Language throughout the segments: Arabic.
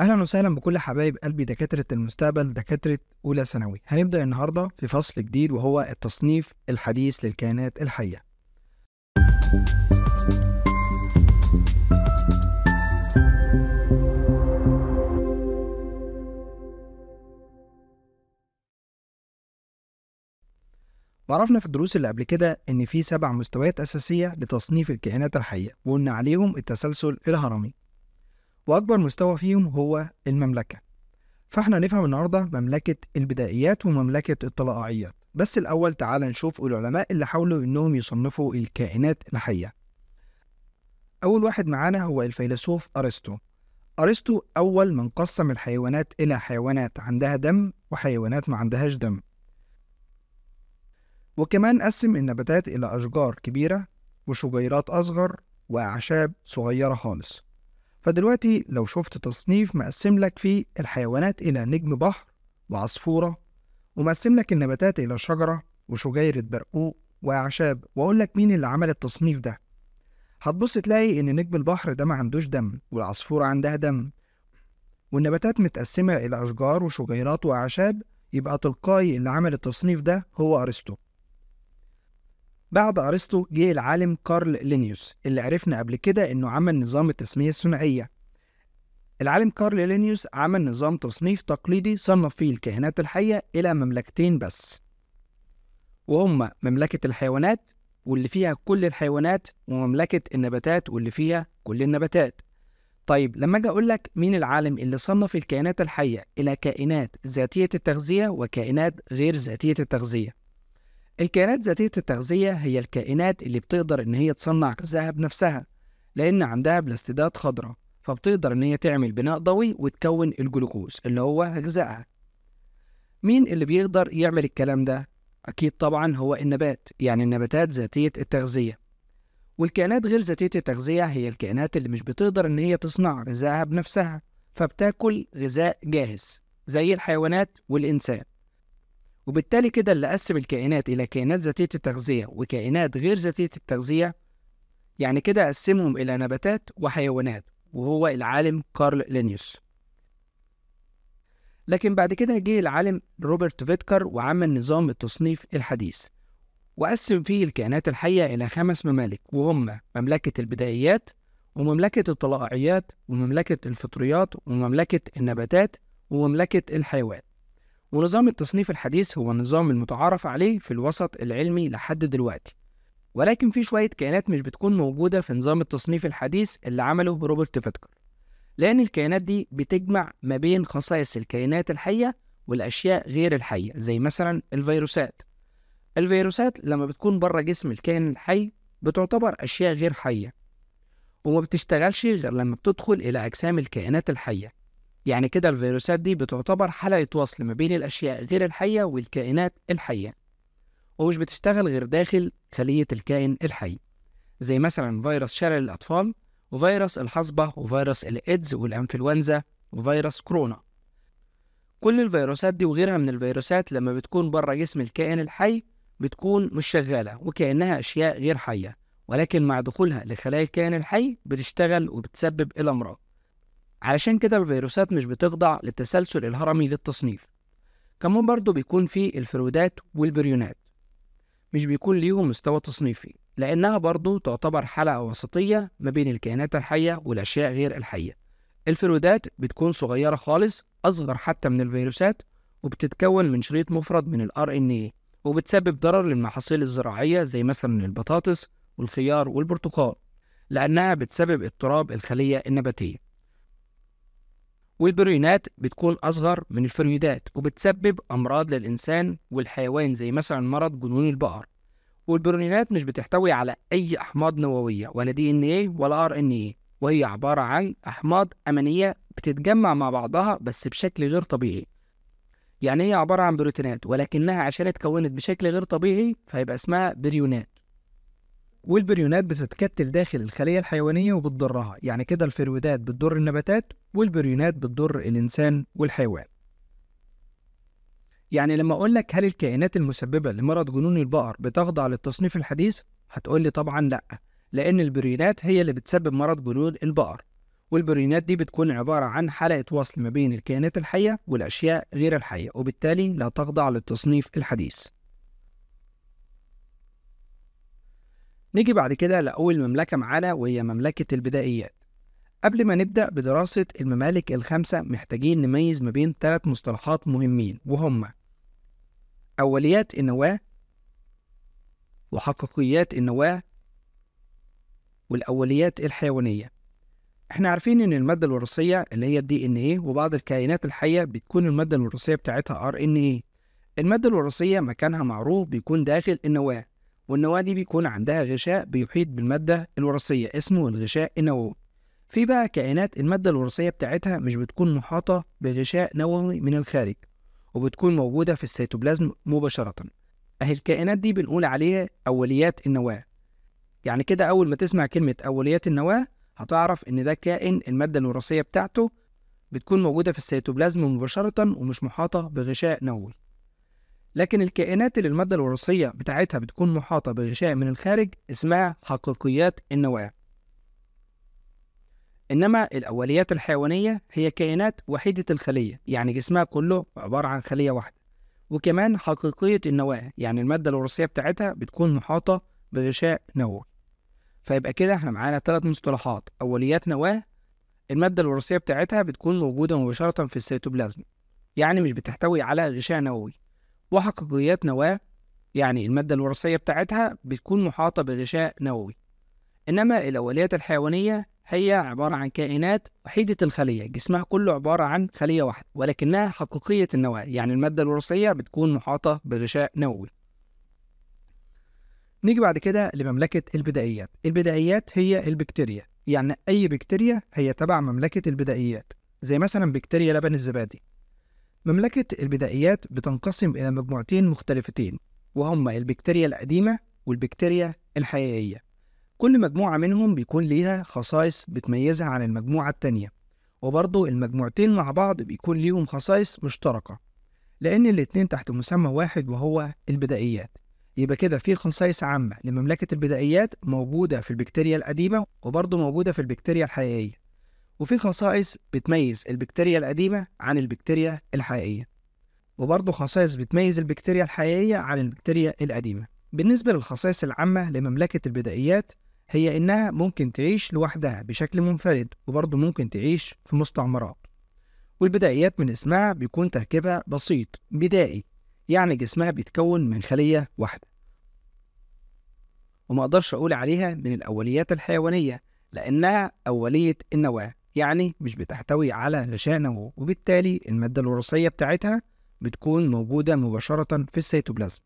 اهلا وسهلا بكل حبايب قلبي دكاتره المستقبل دكاتره اولى ثانوي هنبدا النهارده في فصل جديد وهو التصنيف الحديث للكائنات الحيه وعرفنا في الدروس اللي قبل كده ان في سبع مستويات اساسيه لتصنيف الكائنات الحيه وقلنا عليهم التسلسل الهرمي وأكبر مستوى فيهم هو المملكة فاحنا هنفهم النهاردة مملكة البدائيات ومملكة الطلائعيات بس الأول تعال نشوف العلماء اللي حاولوا إنهم يصنفوا الكائنات الحية أول واحد معانا هو الفيلسوف أرسطو أرسطو أول من قسم الحيوانات إلى حيوانات عندها دم وحيوانات ما عندهاش دم وكمان قسم النباتات إلى أشجار كبيرة وشجيرات أصغر وأعشاب صغيرة خالص فدلوقتي لو شفت تصنيف مقسم لك فيه الحيوانات إلى نجم بحر وعصفورة ومقسم لك النباتات إلى شجرة وشجيرة برقوق وأعشاب وأقول لك مين اللي عمل التصنيف ده هتبص تلاقي إن نجم البحر ده ما عندوش دم والعصفورة عندها دم والنباتات متقسمة إلى أشجار وشجيرات وأعشاب يبقى تلقائي اللي عمل التصنيف ده هو أرسطو بعد أرسطو جه العالم كارل لينيوس اللي عرفنا قبل كده إنه عمل نظام التسمية الثنائية العالم كارل لينيوس عمل نظام تصنيف تقليدي صنف فيه الكائنات الحية إلى مملكتين بس وهما مملكة الحيوانات واللي فيها كل الحيوانات ومملكة النباتات واللي فيها كل النباتات طيب لما أجي أقول لك مين العالم اللي صنف الكائنات الحية إلى كائنات ذاتية التغذية وكائنات غير ذاتية التغذية الكائنات ذاتية التغذية هي الكائنات اللي بتقدر إن هي تصنع غذائها بنفسها لأن عندها بلاستيدات خضراء فبتقدر إن هي تعمل بناء ضوئي وتكون الجلوكوز اللي هو غذائها مين اللي بيقدر يعمل الكلام ده؟ أكيد طبعا هو النبات يعني النباتات ذاتية التغذية والكائنات غير ذاتية التغذية هي الكائنات اللي مش بتقدر إن هي تصنع غذائها بنفسها فبتاكل غذاء جاهز زي الحيوانات والإنسان وبالتالي كده اللي قسم الكائنات إلى كائنات ذاتية التغذية وكائنات غير ذاتية التغذية يعني كده قسمهم إلى نباتات وحيوانات وهو العالم كارل لينيوس لكن بعد كده جه العالم روبرت فيتكر وعمل نظام التصنيف الحديث وقسم فيه الكائنات الحية إلى خمس ممالك وهم مملكة البدائيات ومملكة الطلائعيات ومملكة الفطريات ومملكة النباتات ومملكة الحيوان ونظام التصنيف الحديث هو النظام المتعارف عليه في الوسط العلمي لحد دلوقتي ولكن في شوية كائنات مش بتكون موجودة في نظام التصنيف الحديث اللي عمله روبرت فيتكر لأن الكائنات دي بتجمع ما بين خصائص الكائنات الحية والأشياء غير الحية زي مثلا الفيروسات الفيروسات لما بتكون بره جسم الكائن الحي بتعتبر أشياء غير حية وما بتشتغلش غير لما بتدخل إلى أجسام الكائنات الحية يعني كده الفيروسات دي بتعتبر حلقة وصل ما بين الأشياء غير الحية والكائنات الحية ومش بتشتغل غير داخل خلية الكائن الحي زي مثلا فيروس شلل الأطفال وفيروس الحصبة وفيروس الإيدز والإنفلونزا وفيروس كورونا كل الفيروسات دي وغيرها من الفيروسات لما بتكون بره جسم الكائن الحي بتكون مش شغالة وكأنها أشياء غير حية ولكن مع دخولها لخلايا الكائن الحي بتشتغل وبتسبب الأمراض علشان كده الفيروسات مش بتخضع للتسلسل الهرمي للتصنيف كمان برضه بيكون في الفرودات والبريونات مش بيكون ليهم مستوى تصنيفي لأنها برضه تعتبر حلقة وسطية ما بين الكائنات الحية والأشياء غير الحية الفرودات بتكون صغيرة خالص أصغر حتى من الفيروسات وبتتكون من شريط مفرد من الـ RNA إيه، وبتسبب ضرر للمحاصيل الزراعية زي مثلا البطاطس والخيار والبرتقال لأنها بتسبب اضطراب الخلية النباتية والبريونات بتكون أصغر من الفريودات وبتسبب أمراض للإنسان والحيوان زي مثلا مرض جنون البقر والبريونات مش بتحتوي على أي أحماض نووية ولا دي إن إيه ولا آر إن إيه وهي عبارة عن أحماض أمينية بتتجمع مع بعضها بس بشكل غير طبيعي يعني هي عبارة عن بروتينات ولكنها عشان اتكونت بشكل غير طبيعي فهيبقى اسمها بريونات والبريونات بتتكتل داخل الخلية الحيوانية وبتضرها يعني كده الفرودات بتضر النباتات والبريونات بتضر الإنسان والحيوان يعني لما أقول لك هل الكائنات المسببة لمرض جنون البقر بتخضع للتصنيف الحديث هتقول لي طبعا لأ لأن البريونات هي اللي بتسبب مرض جنون البقر والبريونات دي بتكون عبارة عن حلقة وصل ما بين الكائنات الحية والأشياء غير الحية وبالتالي لا تخضع للتصنيف الحديث نيجي بعد كده لأول مملكة معانا وهي مملكة البدائيات قبل ما نبدأ بدراسة الممالك الخمسة محتاجين نميز ما بين ثلاث مصطلحات مهمين وهما أوليات النواة وحقيقيات النواة والأوليات الحيوانية احنا عارفين ان المادة الوراثية اللي هي الدي ان ايه وبعض الكائنات الحية بتكون المادة الوراثية بتاعتها ار ان ايه المادة الوراثية مكانها معروف بيكون داخل النواة والنواة دي بيكون عندها غشاء بيحيط بالمادة الوراثية اسمه الغشاء النووي في بقى كائنات المادة الوراثية بتاعتها مش بتكون محاطة بغشاء نووي من الخارج وبتكون موجودة في السيتوبلازم مباشرة أهي الكائنات دي بنقول عليها أوليات النواة يعني كده أول ما تسمع كلمة أوليات النواة هتعرف إن ده كائن المادة الوراثية بتاعته بتكون موجودة في السيتوبلازم مباشرة ومش محاطة بغشاء نووي لكن الكائنات اللي المادة الوراثية بتاعتها بتكون محاطة بغشاء من الخارج اسمها حقيقيات النواة إنما الأوليات الحيوانية هي كائنات وحيدة الخلية يعني جسمها كله عبارة عن خلية واحدة وكمان حقيقية النواة يعني المادة الوراثية بتاعتها بتكون محاطة بغشاء نووي فيبقى كده احنا معانا ثلاث مصطلحات أوليات نواة المادة الوراثية بتاعتها بتكون موجودة مباشرة في السيتوبلازم يعني مش بتحتوي على غشاء نووي وحقيقيات نواه يعني المادة الوراثية بتاعتها بتكون محاطة بغشاء نووي إنما الأوليات الحيوانية هي عبارة عن كائنات وحيدة الخلية جسمها كله عبارة عن خلية واحدة ولكنها حقيقية النواة يعني المادة الوراثية بتكون محاطة بغشاء نووي نيجي بعد كده لمملكة البدائيات البدائيات هي البكتيريا يعني أي بكتيريا هي تبع مملكة البدائيات زي مثلا بكتيريا لبن الزبادي مملكة البدائيات بتنقسم إلى مجموعتين مختلفتين وهما البكتيريا القديمة والبكتيريا الحقيقية كل مجموعة منهم بيكون ليها خصائص بتميزها عن المجموعة التانية وبرضه المجموعتين مع بعض بيكون ليهم خصائص مشتركة لأن الاتنين تحت مسمى واحد وهو البدائيات يبقى كده في خصائص عامة لمملكة البدائيات موجودة في البكتيريا القديمة وبرضه موجودة في البكتيريا الحقيقية وفي خصائص بتميز البكتيريا القديمة عن البكتيريا الحقيقية وبرضه خصائص بتميز البكتيريا الحقيقية عن البكتيريا القديمة بالنسبة للخصائص العامة لمملكة البدائيات هي إنها ممكن تعيش لوحدها بشكل منفرد وبرضه ممكن تعيش في مستعمرات والبدائيات من اسمها بيكون تركيبها بسيط بدائي يعني جسمها بيتكون من خلية واحدة وما أقدرش أقول عليها من الأوليات الحيوانية لأنها أولية النواة يعني مش بتحتوي على غشاء نووي وبالتالي المادة الوراثية بتاعتها بتكون موجودة مباشرة في السيتوبلازم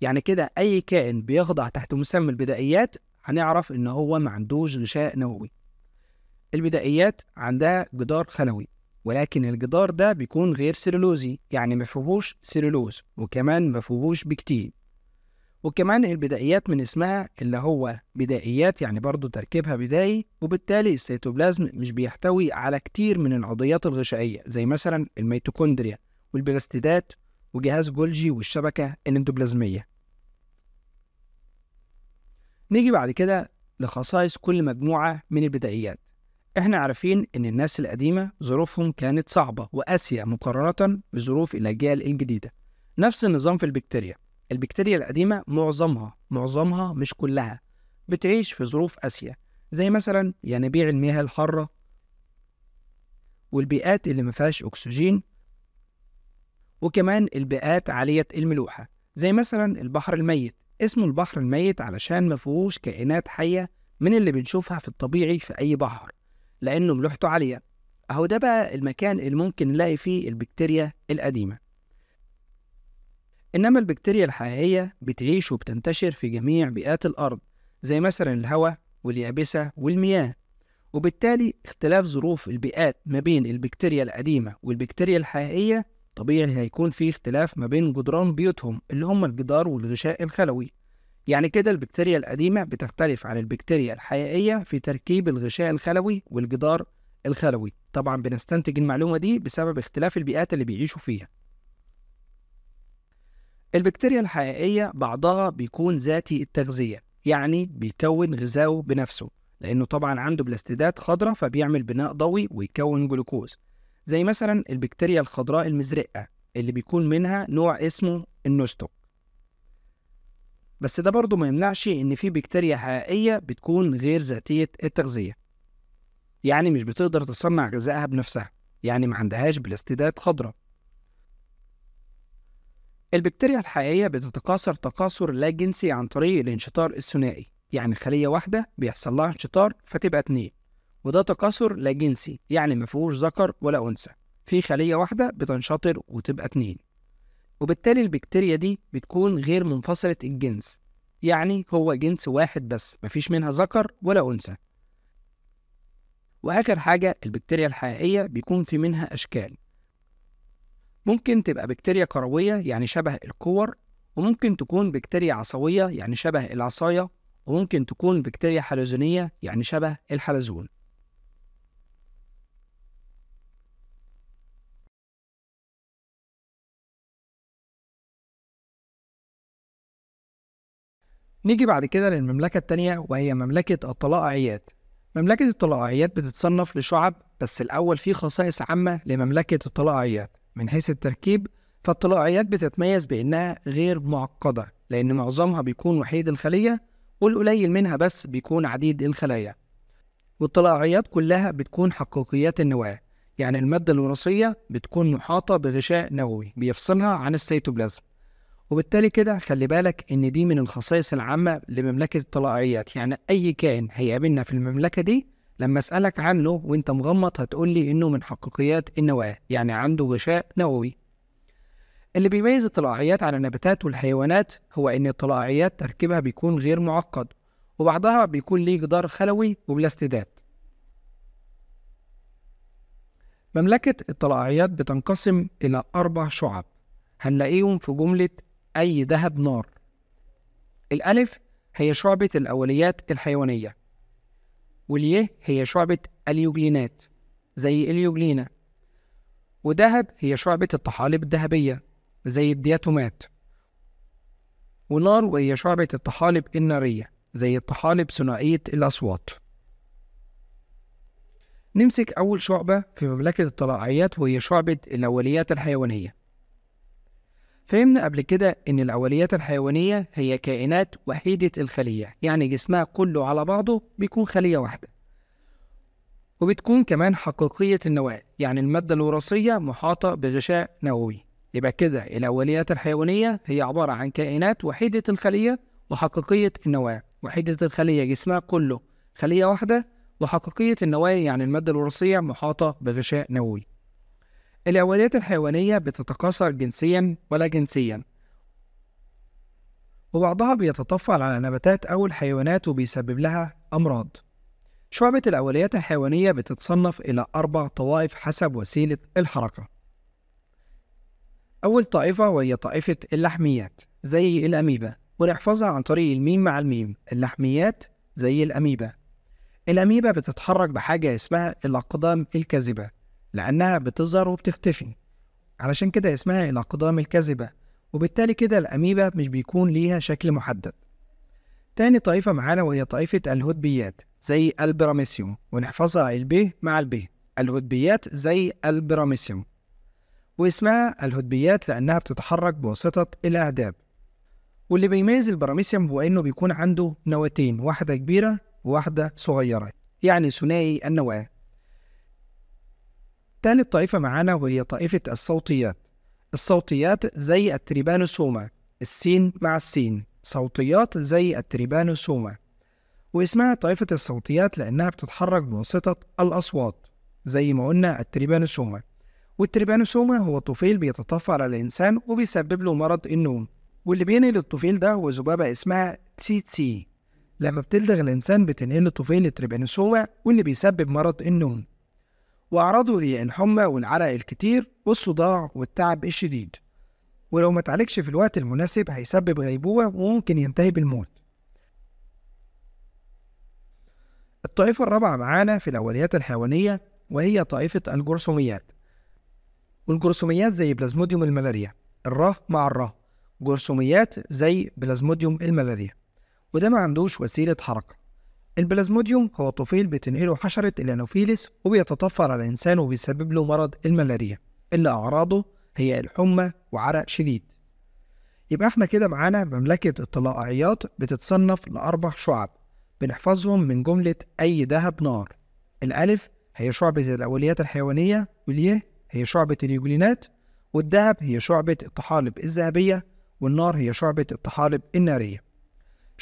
يعني كده أي كائن بيخضع تحت مسمى البدائيات هنعرف إن هو ما عندوش غشاء نووي البدائيات عندها جدار خلوي ولكن الجدار ده بيكون غير سيلولوزي يعني ما فيهوش سيلولوز وكمان ما فيهوش بكتين وكمان البدائيات من اسمها اللي هو بدائيات يعني برضو تركيبها بدائي وبالتالي السيتوبلازم مش بيحتوي على كتير من العضيات الغشائية زي مثلا الميتوكوندريا والبلاستيدات وجهاز جولجي والشبكة الاندوبلازمية نيجي بعد كده لخصائص كل مجموعة من البدائيات احنا عارفين ان الناس القديمة ظروفهم كانت صعبة وقاسية مقارنة بظروف الاجيال الجديدة نفس النظام في البكتيريا البكتيريا القديمة معظمها معظمها مش كلها بتعيش في ظروف قاسية زي مثلا ينابيع يعني المياه الحارة والبيئات اللي مفيهاش أكسجين وكمان البيئات عالية الملوحة زي مثلا البحر الميت اسمه البحر الميت علشان مفيهوش كائنات حية من اللي بنشوفها في الطبيعي في أي بحر لأنه ملوحته عالية أهو ده بقى المكان اللي ممكن نلاقي فيه البكتيريا القديمة إنما البكتيريا الحقيقية بتعيش وبتنتشر في جميع بيئات الأرض زي مثلا الهواء واليابسة والمياه وبالتالي اختلاف ظروف البيئات ما بين البكتيريا القديمة والبكتيريا الحقيقية طبيعي هيكون في اختلاف ما بين جدران بيوتهم اللي هم الجدار والغشاء الخلوي يعني كده البكتيريا القديمة بتختلف عن البكتيريا الحقيقية في تركيب الغشاء الخلوي والجدار الخلوي طبعا بنستنتج المعلومة دي بسبب اختلاف البيئات اللي بيعيشوا فيها البكتيريا الحقيقية بعضها بيكون ذاتي التغذية يعني بيكون غذائه بنفسه لأنه طبعا عنده بلاستيدات خضراء فبيعمل بناء ضوئي ويكون جلوكوز زي مثلا البكتيريا الخضراء المزرقة اللي بيكون منها نوع اسمه النوستوك بس ده برضه ما يمنعش إن في بكتيريا حقيقية بتكون غير ذاتية التغذية يعني مش بتقدر تصنع غذائها بنفسها يعني ما عندهاش بلاستيدات خضراء البكتيريا الحقيقية بتتكاثر تكاثر لا جنسي عن طريق الانشطار الثنائي يعني خلية واحدة بيحصل لها انشطار فتبقى اتنين وده تكاثر لا جنسي يعني مفيهوش ذكر ولا أنثى في خلية واحدة بتنشطر وتبقى اتنين وبالتالي البكتيريا دي بتكون غير منفصلة الجنس يعني هو جنس واحد بس مفيش منها ذكر ولا أنثى وآخر حاجة البكتيريا الحقيقية بيكون في منها أشكال ممكن تبقى بكتيريا كروية يعني شبه الكور وممكن تكون بكتيريا عصوية يعني شبه العصاية وممكن تكون بكتيريا حلزونية يعني شبه الحلزون نيجي بعد كده للمملكة التانية وهي مملكة الطلائعيات مملكة الطلائعيات بتتصنف لشعب بس الأول فيه خصائص عامة لمملكة الطلائعيات من حيث التركيب فالطلائعيات بتتميز بأنها غير معقدة لأن معظمها بيكون وحيد الخلية والقليل منها بس بيكون عديد الخلايا والطلائعيات كلها بتكون حقيقيات النواة يعني المادة الوراثية بتكون محاطة بغشاء نووي بيفصلها عن السيتوبلازم وبالتالي كده خلي بالك إن دي من الخصائص العامة لمملكة الطلائعيات يعني أي كائن هيقابلنا في المملكة دي لما اسالك عنه وانت مغمض هتقول لي انه من حقيقيات النواه يعني عنده غشاء نووي اللي بيميز الطلاعيات عن النباتات والحيوانات هو ان الطلاعيات تركيبها بيكون غير معقد وبعضها بيكون ليه جدار خلوي وبلاستيدات مملكة الطلاعيات بتنقسم إلى أربع شعب هنلاقيهم في جملة أي ذهب نار الألف هي شعبة الأوليات الحيوانية واليه هي شعبة اليوجلينات زي اليوجلينا ودهب هي شعبة الطحالب الذهبية زي الدياتومات ونار وهي شعبة الطحالب النارية زي الطحالب ثنائية الأصوات نمسك أول شعبة في مملكة الطلائعيات وهي شعبة الأوليات الحيوانية فهمنا قبل كده إن العوليات الحيوانية هي كائنات وحيدة الخلية يعني جسمها كله على بعضه بيكون خلية واحدة وبتكون كمان حقيقية النواة يعني المادة الوراثية محاطة بغشاء نووي يبقى كده الأوليات الحيوانية هي عبارة عن كائنات وحيدة الخلية وحقيقية النواة وحيدة الخلية جسمها كله خلية واحدة وحقيقية النواة يعني المادة الوراثية محاطة بغشاء نووي الأوليات الحيوانية بتتكاثر جنسيا ولا جنسيا وبعضها بيتطفل على نباتات أو الحيوانات وبيسبب لها أمراض شعبة الأوليات الحيوانية بتتصنف إلى أربع طوائف حسب وسيلة الحركة أول طائفة وهي طائفة اللحميات زي الأميبا ونحفظها عن طريق الميم مع الميم اللحميات زي الأميبا الأميبا بتتحرك بحاجة اسمها الأقدام الكاذبة لأنها بتظهر وبتختفي علشان كده اسمها الأقدام الكاذبة وبالتالي كده الأميبا مش بيكون ليها شكل محدد تاني طائفة معانا وهي طائفة الهدبيات زي البراميسيوم ونحفظها الب مع الب الهدبيات زي البراميسيوم واسمها الهدبيات لأنها بتتحرك بواسطة الأعداد واللي بيميز البراميسيوم هو إنه بيكون عنده نواتين واحدة كبيرة وواحدة صغيرة يعني ثنائي النواة تالت طائفة معانا وهي طائفة الصوتيات الصوتيات زي التريبانوسوما السين مع السين صوتيات زي التريبانوسوما واسمها طائفة الصوتيات لأنها بتتحرك بواسطة الأصوات زي ما قلنا التريبانوسوما والتريبانوسوما هو طفيل بيتطفى على الإنسان وبيسبب له مرض النوم واللي بينقل الطفيل ده هو ذبابة اسمها تسي تسي لما بتلدغ الإنسان بتنقل الطفيل التريبانوسوما واللي بيسبب مرض النوم وأعراضه هي الحمى والعرق الكتير والصداع والتعب الشديد ولو ما تعالجش في الوقت المناسب هيسبب غيبوبة وممكن ينتهي بالموت الطائفة الرابعة معانا في الأوليات الحيوانية وهي طائفة الجرثوميات والجرثوميات زي بلازموديوم الملاريا الرا مع الرا جرثوميات زي بلازموديوم الملاريا وده ما عندوش وسيلة حركة البلازموديوم هو طفيل بتنقله حشرة الأنوفيلس وبيتطفل على الإنسان وبيسبب له مرض الملاريا اللي أعراضه هي الحمى وعرق شديد يبقى احنا كده معانا مملكة الطلائعيات بتتصنف لأربع شعب بنحفظهم من جملة أي دهب نار الألف هي شعبة الأوليات الحيوانية واليه هي شعبة اليوجلينات والدهب هي شعبة الطحالب الذهبية والنار هي شعبة الطحالب النارية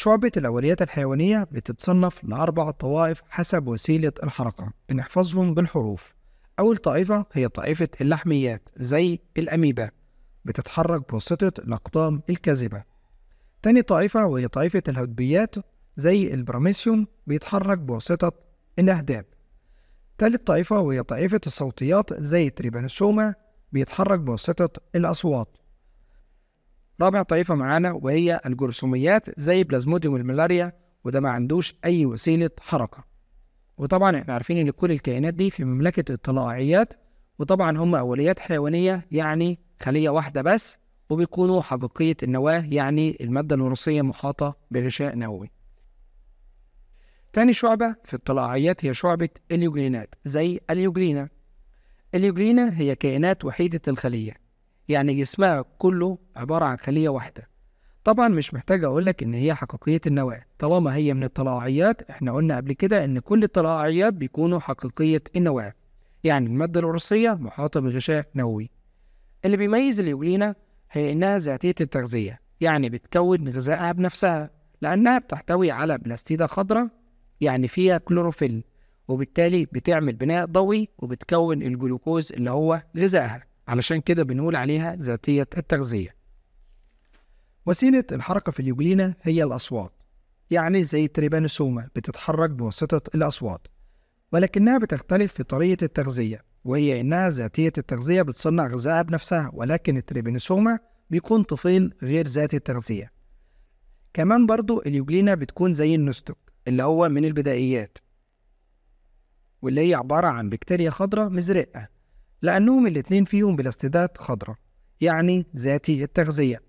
شعبة الأوليات الحيوانية بتتصنف لأربع طوائف حسب وسيلة الحركة بنحفظهم بالحروف أول طائفة هي طائفة اللحميات زي الأميبا بتتحرك بواسطة الأقدام الكاذبة تاني طائفة وهي طائفة الهدبيات زي البراميسيوم بيتحرك بواسطة الأهداب تالت طائفة وهي طائفة الصوتيات زي التريبانوسوما بيتحرك بواسطة الأصوات رابع طائفة معانا وهي الجرثوميات زي بلازموديوم الملاريا وده ما عندوش أي وسيلة حركة وطبعا احنا عارفين ان كل الكائنات دي في مملكة الطلائعيات وطبعا هم أوليات حيوانية يعني خلية واحدة بس وبيكونوا حقيقية النواة يعني المادة الوراثية محاطة بغشاء نووي تاني شعبة في الطلائعيات هي شعبة اليوجلينات زي اليوجلينا اليوجلينا هي كائنات وحيدة الخلية يعني جسمها كله عبارة عن خلية واحدة طبعا مش محتاج اقولك ان هي حقيقية النواة طالما هي من الطلاعيات احنا قلنا قبل كده ان كل الطلاعيات بيكونوا حقيقية النواة يعني المادة الوراثية محاطة بغشاء نووي اللي بيميز اليولينا هي انها ذاتية التغذية يعني بتكون غذائها بنفسها لانها بتحتوي على بلاستيدة خضراء يعني فيها كلوروفيل وبالتالي بتعمل بناء ضوئي وبتكون الجلوكوز اللي هو غذائها علشان كده بنقول عليها ذاتية التغذية وسيلة الحركة في اليوجلينا هي الأصوات يعني زي التريبانوسوما بتتحرك بواسطة الأصوات ولكنها بتختلف في طريقة التغذية وهي إنها ذاتية التغذية بتصنع غذائها بنفسها ولكن التريبانوسوما بيكون طفيل غير ذاتي التغذية كمان برضو اليوجلينا بتكون زي النستوك اللي هو من البدائيات واللي هي عبارة عن بكتيريا خضراء مزرقة لأنهم الاثنين فيهم بلاستيدات خضراء يعني ذاتي التغذية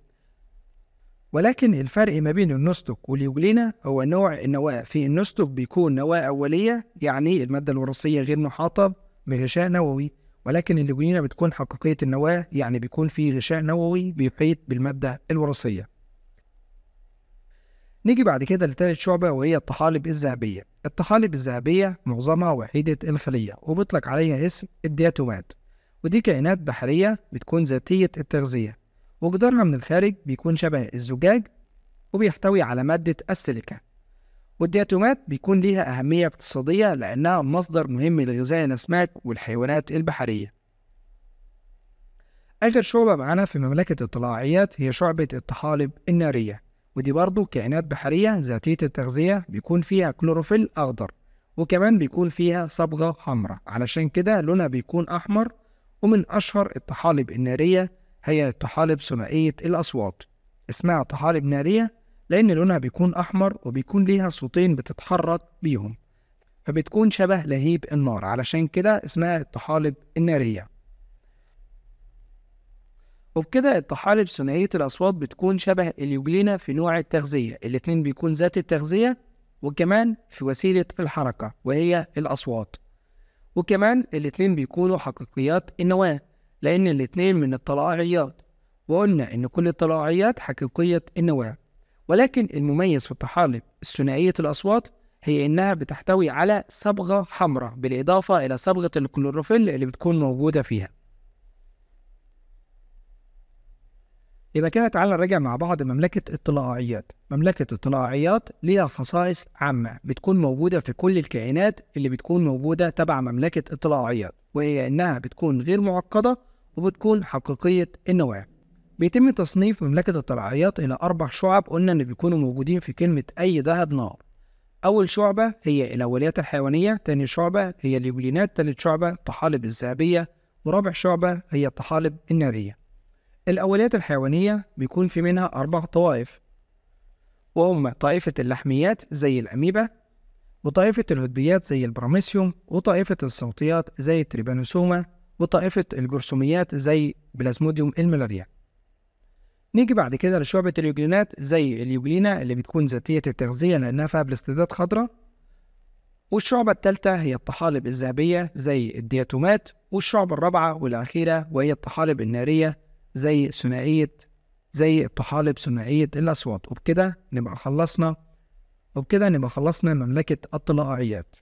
ولكن الفرق ما بين النستوك واليوجلينا هو نوع النواة في النستوك بيكون نواة أولية يعني المادة الوراثية غير محاطة بغشاء نووي ولكن اليوجلينا بتكون حقيقية النواة يعني بيكون في غشاء نووي بيحيط بالمادة الوراثية نيجي بعد كده لتالت شعبة وهي الطحالب الذهبية الطحالب الذهبية معظمها وحيدة الخلية وبيطلق عليها اسم الدياتومات ودي كائنات بحرية بتكون ذاتية التغذية وجدارها من الخارج بيكون شبه الزجاج وبيحتوي على مادة السيليكا والدياتومات بيكون ليها أهمية اقتصادية لأنها مصدر مهم لغذاء الأسماك والحيوانات البحرية آخر شعبة معانا في مملكة الطلاعيات هي شعبة الطحالب النارية ودي برضه كائنات بحرية ذاتية التغذية بيكون فيها كلوروفيل أخضر وكمان بيكون فيها صبغة حمراء علشان كده لونها بيكون أحمر ومن أشهر الطحالب النارية هي طحالب ثنائية الأصوات اسمها طحالب نارية لأن لونها بيكون أحمر وبيكون ليها صوتين بتتحرك بيهم فبتكون شبه لهيب النار علشان كده اسمها الطحالب النارية وبكده الطحالب ثنائية الأصوات بتكون شبه اليوجلينا في نوع التغذية الاتنين بيكون ذات التغذية وكمان في وسيلة الحركة وهي الأصوات وكمان الاتنين بيكونوا حقيقيات النواة لأن الاتنين من الطلائعيات وقلنا إن كل الطلائعيات حقيقية النواة ولكن المميز في الطحالب الثنائية الأصوات هي إنها بتحتوي على صبغة حمراء بالإضافة إلى صبغة الكلوروفيل اللي بتكون موجودة فيها يبقى كده تعالى نراجع مع بعض مملكة الطلائعيات مملكة الطلائعيات ليها خصائص عامة بتكون موجودة في كل الكائنات اللي بتكون موجودة تبع مملكة الطلائعيات وهي إنها بتكون غير معقدة وبتكون حقيقية النوع بيتم تصنيف مملكة الطلائعيات إلى أربع شعب قلنا إن بيكونوا موجودين في كلمة أي ذهب نار أول شعبة هي الأوليات الحيوانية تاني شعبة هي اليوبلينات تالت شعبة الطحالب الذهبية ورابع شعبة هي الطحالب النارية الأوليات الحيوانية بيكون في منها أربع طوائف وهم طائفة اللحميات زي الأميبا وطائفة الهدبيات زي البراميسيوم وطائفة الصوتيات زي التريبانوسوما وطائفة الجرثوميات زي بلازموديوم الملاريا نيجي بعد كده لشعبة اليوجلينات زي اليوجلينا اللي بتكون ذاتية التغذية لأنها فيها بلاستيدات خضراء والشعبة التالتة هي الطحالب الذهبية زي الدياتومات والشعبة الرابعة والأخيرة وهي الطحالب النارية زي ثنائية زي الطحالب ثنائية الأصوات وبكده نبقى خلصنا وبكده نبقى خلصنا مملكة الطلائعيات